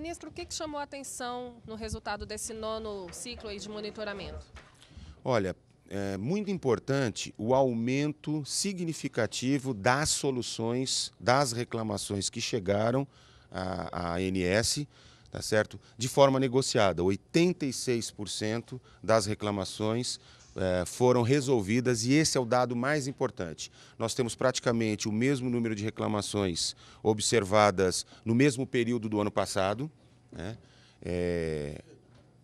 Ministro, o que, que chamou a atenção no resultado desse nono ciclo de monitoramento? Olha, é muito importante o aumento significativo das soluções, das reclamações que chegaram à ANS tá certo? De forma negociada, 86% das reclamações eh, foram resolvidas e esse é o dado mais importante. Nós temos praticamente o mesmo número de reclamações observadas no mesmo período do ano passado, né? É,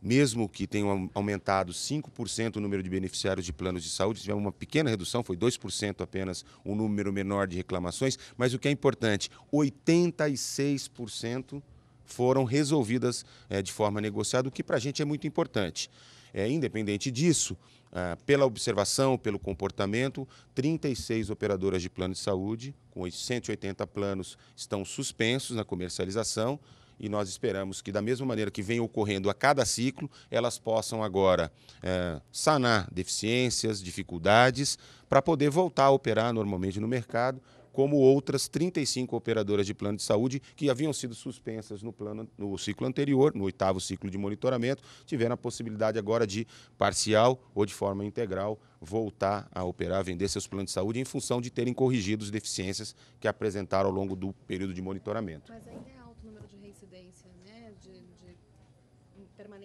mesmo que tenham aumentado 5% o número de beneficiários de planos de saúde, tivemos uma pequena redução, foi 2% apenas, um número menor de reclamações, mas o que é importante, 86% foram resolvidas é, de forma negociada, o que para a gente é muito importante. É, independente disso, eh, pela observação, pelo comportamento, 36 operadoras de plano de saúde, com 880 planos, estão suspensos na comercialização e nós esperamos que, da mesma maneira que vem ocorrendo a cada ciclo, elas possam agora é, sanar deficiências, dificuldades, para poder voltar a operar normalmente no mercado como outras 35 operadoras de plano de saúde que haviam sido suspensas no, plano, no ciclo anterior, no oitavo ciclo de monitoramento, tiveram a possibilidade agora de, parcial ou de forma integral, voltar a operar, vender seus planos de saúde em função de terem corrigido as deficiências que apresentaram ao longo do período de monitoramento. Mas ainda é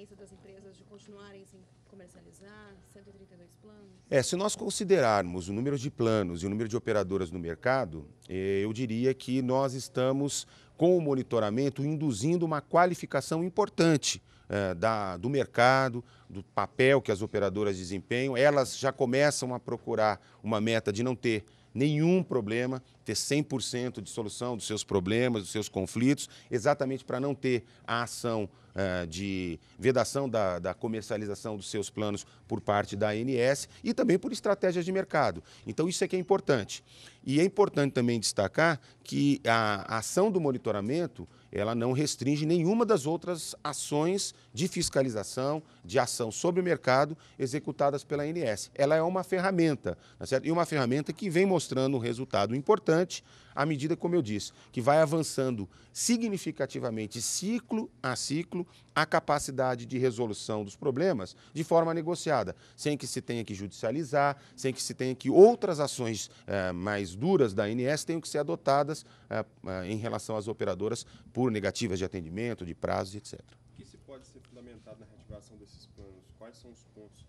permanência das empresas de continuarem sem comercializar, 132 planos? É, se nós considerarmos o número de planos e o número de operadoras no mercado, eh, eu diria que nós estamos, com o monitoramento, induzindo uma qualificação importante eh, da, do mercado, do papel que as operadoras desempenham. Elas já começam a procurar uma meta de não ter nenhum problema, ter 100% de solução dos seus problemas, dos seus conflitos, exatamente para não ter a ação eh, de vedação da, da, comercialização dos seus planos por parte da ANS e também por estratégias de mercado. Então, isso é que é importante. E é importante também destacar que a ação do monitoramento ela não restringe nenhuma das outras ações de fiscalização, de ação sobre o mercado executadas pela ANS. Ela é uma ferramenta, tá certo? e uma ferramenta que vem mostrando um resultado importante à medida, como eu disse, que vai avançando significativamente ciclo a ciclo exemplo, a capacidade de resolução dos problemas de forma negociada, sem que se tenha que judicializar, sem que se tenha que outras ações eh, mais duras da ANS tenham que ser adotadas eh, eh, em relação às operadoras por negativas de atendimento, de prazos, etc. O que se pode ser fundamentado na reativação desses planos? Quais são os pontos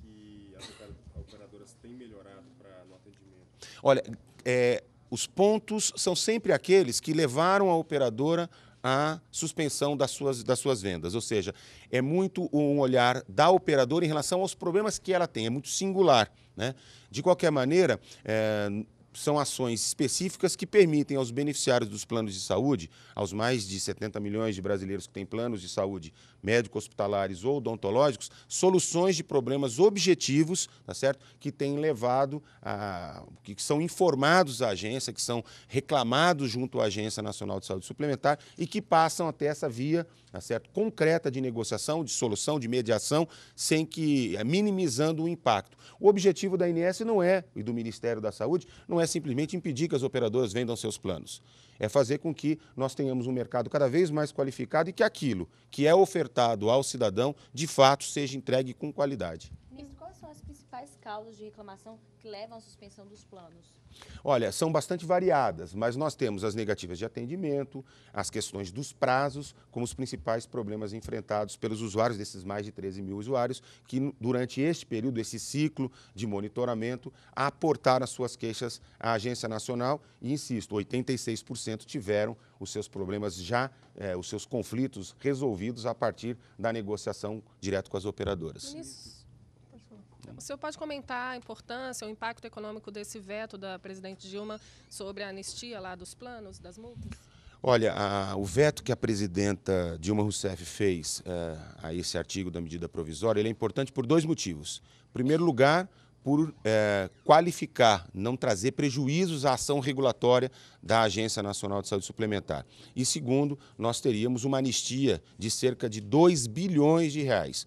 que as operadoras têm melhorado para no atendimento? Olha, é, os pontos são sempre aqueles que levaram a operadora a suspensão das suas, das suas vendas. Ou seja, é muito um olhar da operadora em relação aos problemas que ela tem, é muito singular. Né? De qualquer maneira, é, são ações específicas que permitem aos beneficiários dos planos de saúde, aos mais de 70 milhões de brasileiros que têm planos de saúde médico-hospitalares ou odontológicos, soluções de problemas objetivos, tá certo? Que têm levado a. que são informados à agência, que são reclamados junto à Agência Nacional de Saúde Suplementar e que passam até essa via, tá certo? Concreta de negociação, de solução, de mediação, sem que. Eh, minimizando o impacto. O objetivo da INS não é, e do Ministério da Saúde, não é não é simplesmente impedir que as operadoras vendam seus planos. É fazer com que nós tenhamos um mercado cada vez mais qualificado e que aquilo que é ofertado ao cidadão, de fato, seja entregue com qualidade são as principais causas de reclamação que levam à suspensão dos planos? Olha, são bastante variadas, mas nós temos as negativas de atendimento, as questões dos prazos, como os principais problemas enfrentados pelos usuários, desses mais de 13 mil usuários, que durante este período, esse ciclo de monitoramento, aportaram as suas queixas à Agência Nacional e, insisto, 86% tiveram os seus problemas já, eh, os seus conflitos resolvidos a partir da negociação direto com as operadoras. Isso Sim. Uhum. O senhor pode comentar a importância, o impacto econômico desse veto da presidente Dilma sobre a anistia lá dos planos, das multas? Olha, a, o veto que a presidenta Dilma Rousseff fez eh, a esse artigo da medida provisória, ele é importante por dois motivos. Em primeiro lugar, por é, qualificar, não trazer prejuízos à ação regulatória da Agência Nacional de Saúde Suplementar. E segundo, nós teríamos uma anistia de cerca de 2 bilhões de reais.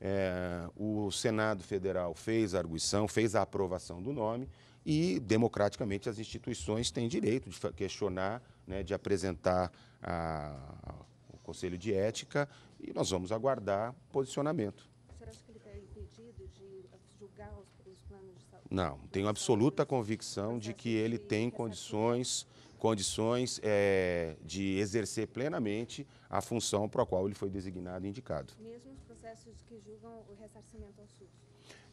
É, o Senado Federal fez a arguição, fez a aprovação do nome e, democraticamente, as instituições têm direito de questionar, né, de apresentar a, o Conselho de Ética e nós vamos aguardar posicionamento. acha que ele está impedido de julgar os, planos de saúde? Não, tenho absoluta convicção de que ele tem condições condições é, de exercer plenamente a função para a qual ele foi designado e indicado. Mesmo processos que julgam o ressarcimento ao SUS?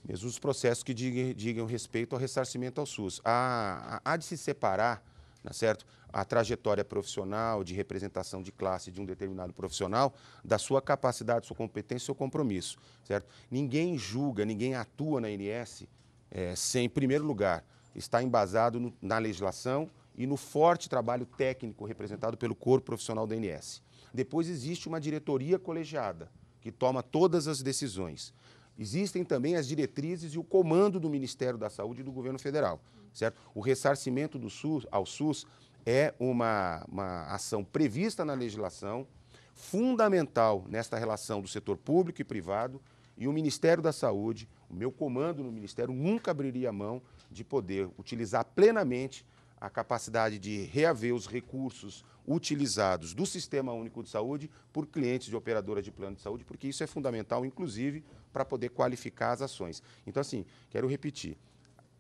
Mesmo os processos que digam, digam respeito ao ressarcimento ao SUS. Há, há de se separar, né, certo? a trajetória profissional, de representação de classe de um determinado profissional, da sua capacidade, sua competência, seu compromisso, certo? Ninguém julga, ninguém atua na INS é, eh, sem, em primeiro lugar, estar embasado no, na legislação e no forte trabalho técnico representado pelo corpo profissional da INS. Depois existe uma diretoria colegiada, que toma todas as decisões. Existem também as diretrizes e o comando do Ministério da Saúde e do governo federal, certo? O ressarcimento do SUS, ao SUS é uma, uma ação prevista na legislação, fundamental nesta relação do setor público e privado, e o Ministério da Saúde, o meu comando no Ministério, nunca abriria mão de poder utilizar plenamente a capacidade de reaver os recursos utilizados do Sistema Único de Saúde por clientes de operadoras de plano de saúde, porque isso é fundamental, inclusive, para poder qualificar as ações. Então, assim, quero repetir.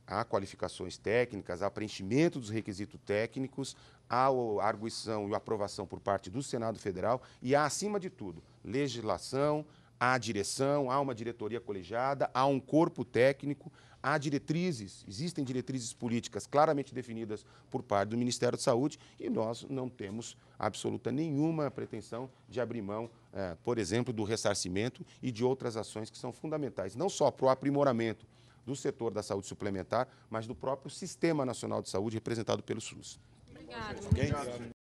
Há qualificações técnicas, há preenchimento dos requisitos técnicos, há a arguição e a aprovação por parte do Senado Federal e há, acima de tudo, legislação, Há direção, há uma diretoria colegiada, há um corpo técnico, há diretrizes, existem diretrizes políticas claramente definidas por parte do Ministério da Saúde e nós não temos absoluta nenhuma pretensão de abrir mão, eh, por exemplo, do ressarcimento e de outras ações que são fundamentais, não só para o aprimoramento do setor da saúde suplementar, mas do próprio Sistema Nacional de Saúde representado pelo SUS. Obrigado. Okay? Obrigado.